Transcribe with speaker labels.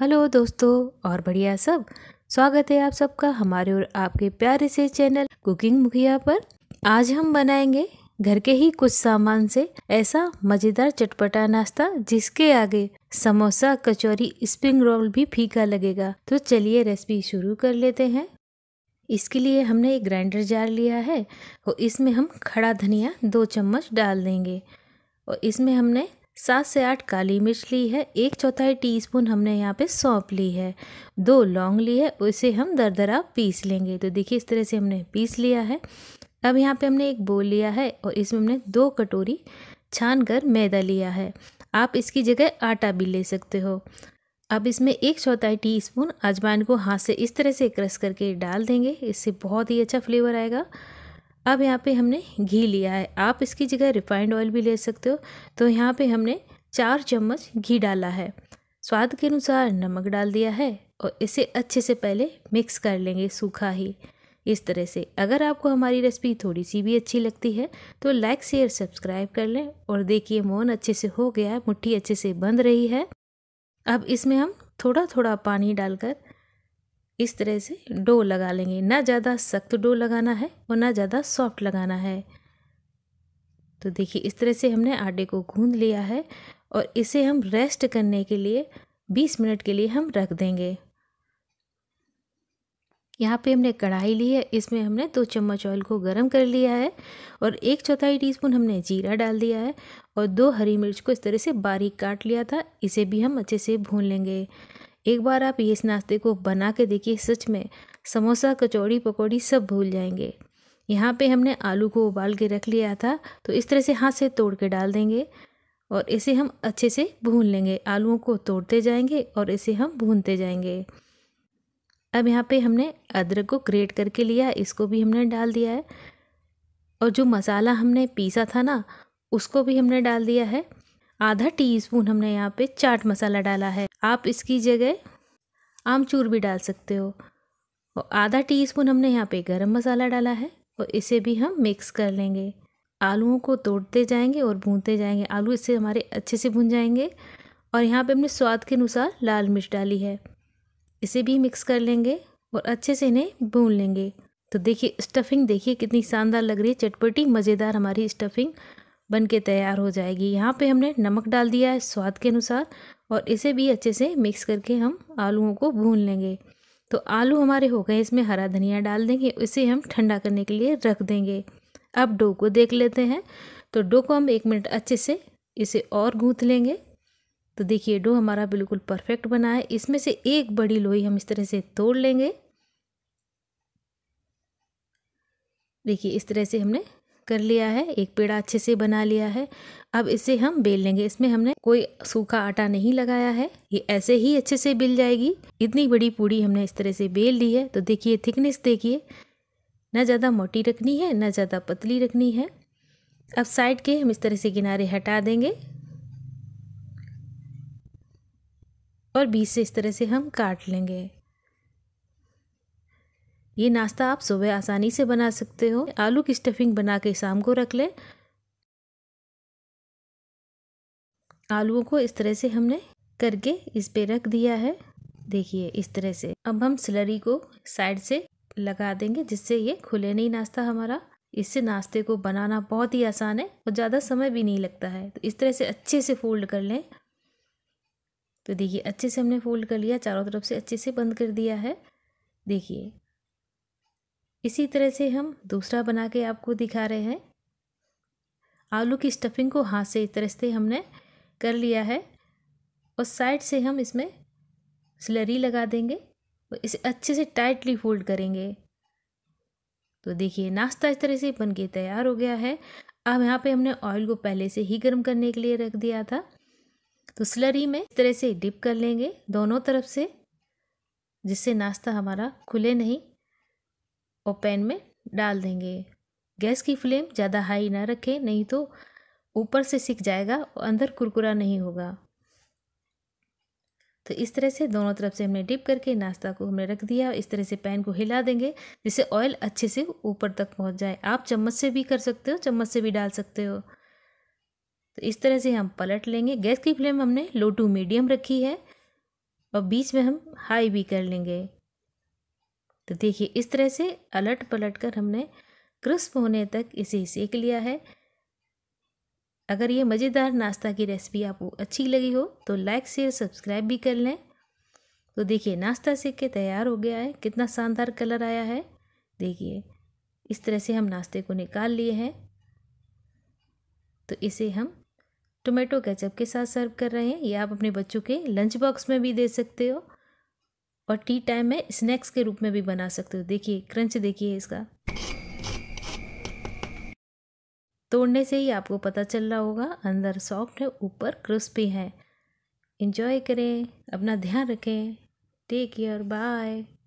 Speaker 1: hello दोस्तों और बढ़िया सब स्वागत है आप सबका हमारे और आपके प्यारे से चैनल कुकिंग मुखिया पर आज हम बनाएंगे घर के ही कुछ सामान से ऐसा मज़ेदार चटपटा नाश्ता जिसके आगे समोसा कचौरी स्प्रिंग रोल भी फीका लगेगा तो चलिए रेसिपी शुरू कर लेते हैं इसके लिए हमने एक ग्राइंडर जार लिया है और इसमें हम खड़ा धनिया दो चम्मच डाल देंगे और इसमें हमने सात से आठ काली मिर्च ली है एक चौथाई टीस्पून हमने यहाँ पे सौंप ली है दो लौंग ली है उसे हम दरदरा पीस लेंगे तो देखिए इस तरह से हमने पीस लिया है अब यहाँ पे हमने एक बोल लिया है और इसमें हमने दो कटोरी छान कर मैदा लिया है आप इसकी जगह आटा भी ले सकते हो अब इसमें एक चौथाई स्पून अजवाइन को हाथ से इस तरह से क्रश करके डाल देंगे इससे बहुत ही अच्छा फ्लेवर आएगा अब यहाँ पे हमने घी लिया है आप इसकी जगह रिफाइंड ऑयल भी ले सकते हो तो यहाँ पे हमने चार चम्मच घी डाला है स्वाद के अनुसार नमक डाल दिया है और इसे अच्छे से पहले मिक्स कर लेंगे सूखा ही इस तरह से अगर आपको हमारी रेसिपी थोड़ी सी भी अच्छी लगती है तो लाइक शेयर सब्सक्राइब कर लें और देखिए मोन अच्छे से हो गया है मुट्ठी अच्छे से बंद रही है अब इसमें हम थोड़ा थोड़ा पानी डालकर इस तरह से डो लगा लेंगे ना ज़्यादा सख्त डो लगाना है और ना ज़्यादा सॉफ्ट लगाना है तो देखिए इस तरह से हमने आटे को गूंद लिया है और इसे हम रेस्ट करने के लिए 20 मिनट के लिए हम रख देंगे यहाँ पे हमने कढ़ाई ली है इसमें हमने दो चम्मच ऑयल को गरम कर लिया है और एक चौथाई टीस्पून हमने जीरा डाल दिया है और दो हरी मिर्च को इस तरह से बारीक काट लिया था इसे भी हम अच्छे से भून लेंगे एक बार आप ये इस नाश्ते को बना के देखिए सच में समोसा कचौड़ी पकौड़ी सब भूल जाएंगे यहाँ पे हमने आलू को उबाल के रख लिया था तो इस तरह से हाथ से तोड़ के डाल देंगे और इसे हम अच्छे से भून लेंगे आलूओं को तोड़ते जाएंगे और इसे हम भूनते जाएंगे अब यहाँ पे हमने अदरक को ग्रेट करके लिया इसको भी हमने डाल दिया है और जो मसाला हमने पीसा था ना उसको भी हमने डाल दिया है आधा टीस्पून हमने यहाँ पे चाट मसाला डाला है आप इसकी जगह आमचूर भी डाल सकते हो और आधा टीस्पून हमने यहाँ पे गरम मसाला डाला है और इसे भी हम मिक्स कर लेंगे आलूओं को तोड़ते जाएंगे और भूनते जाएंगे आलू इससे हमारे अच्छे से भुन जाएंगे और यहाँ पे हमने स्वाद के अनुसार लाल मिर्च डाली है इसे भी मिक्स कर लेंगे और अच्छे से इन्हें भून लेंगे तो देखिए स्टफिंग देखिए कितनी शानदार लग रही है चटपटी मज़ेदार हमारी स्टफिंग बन के तैयार हो जाएगी यहाँ पे हमने नमक डाल दिया है स्वाद के अनुसार और इसे भी अच्छे से मिक्स करके हम आलूओं को भून लेंगे तो आलू हमारे हो गए इसमें हरा धनिया डाल देंगे इसे हम ठंडा करने के लिए रख देंगे अब डो को देख लेते हैं तो डो को हम एक मिनट अच्छे से इसे और गूँथ लेंगे तो देखिए डो हमारा बिल्कुल परफेक्ट बना है इसमें से एक बड़ी लोई हम इस तरह से तोड़ लेंगे देखिए इस तरह से हमने कर लिया है एक पेड़ा अच्छे से बना लिया है अब इसे हम बेल लेंगे इसमें हमने कोई सूखा आटा नहीं लगाया है ये ऐसे ही अच्छे से बेल जाएगी इतनी बड़ी पूड़ी हमने इस तरह से बेल ली है तो देखिए थिकनेस देखिए ना ज़्यादा मोटी रखनी है ना ज़्यादा पतली रखनी है अब साइड के हम इस तरह से किनारे हटा देंगे और बीच से इस तरह से हम काट लेंगे ये नाश्ता आप सुबह आसानी से बना सकते हो आलू की स्टफिंग बना के शाम को रख लें आलूओं को इस तरह से हमने करके इस पे रख दिया है देखिए इस तरह से अब हम सिलरी को साइड से लगा देंगे जिससे ये खुले नहीं नाश्ता हमारा इससे नाश्ते को बनाना बहुत ही आसान है और ज़्यादा समय भी नहीं लगता है तो इस तरह से अच्छे से फोल्ड कर लें तो देखिए अच्छे से हमने फोल्ड कर लिया चारों तरफ से अच्छे से बंद कर दिया है देखिए इसी तरह से हम दूसरा बना के आपको दिखा रहे हैं आलू की स्टफिंग को हाथ से इस तरह से हमने कर लिया है और साइड से हम इसमें स्लरी लगा देंगे और इसे अच्छे से टाइटली फोल्ड करेंगे तो देखिए नाश्ता इस तरह से बन के तैयार हो गया है अब यहाँ पे हमने ऑयल को पहले से ही गर्म करने के लिए रख दिया था तो स्लरी में इस तरह से डिप कर लेंगे दोनों तरफ से जिससे नाश्ता हमारा खुले नहीं और पैन में डाल देंगे गैस की फ्लेम ज़्यादा हाई ना रखें नहीं तो ऊपर से सिक जाएगा और अंदर कुरकुरा नहीं होगा तो इस तरह से दोनों तरफ से हमने डिप करके नाश्ता को हमने रख दिया इस तरह से पैन को हिला देंगे जिससे ऑयल अच्छे से ऊपर तक पहुंच जाए आप चम्मच से भी कर सकते हो चम्मच से भी डाल सकते हो तो इस तरह से हम पलट लेंगे गैस की फ्लेम हमने लो टू मीडियम रखी है और बीच में हम हाई भी कर लेंगे तो देखिए इस तरह से अलट पलट कर हमने क्रिस्प होने तक इसे सेक लिया है अगर ये मज़ेदार नाश्ता की रेसिपी आपको अच्छी लगी हो तो लाइक शेयर सब्सक्राइब भी कर लें तो देखिए नाश्ता सेक के तैयार हो गया है कितना शानदार कलर आया है देखिए इस तरह से हम नाश्ते को निकाल लिए हैं तो इसे हम टोमेटो केचप के साथ सर्व कर रहे हैं या आप अपने बच्चों के लंच बॉक्स में भी दे सकते हो और टी टाइम में स्नैक्स के रूप में भी बना सकते हो देखिए क्रंच देखिए इसका तोड़ने से ही आपको पता चल रहा होगा अंदर सॉफ्ट है ऊपर क्रिस्पी है इंजॉय करें अपना ध्यान रखें टेक केयर बाय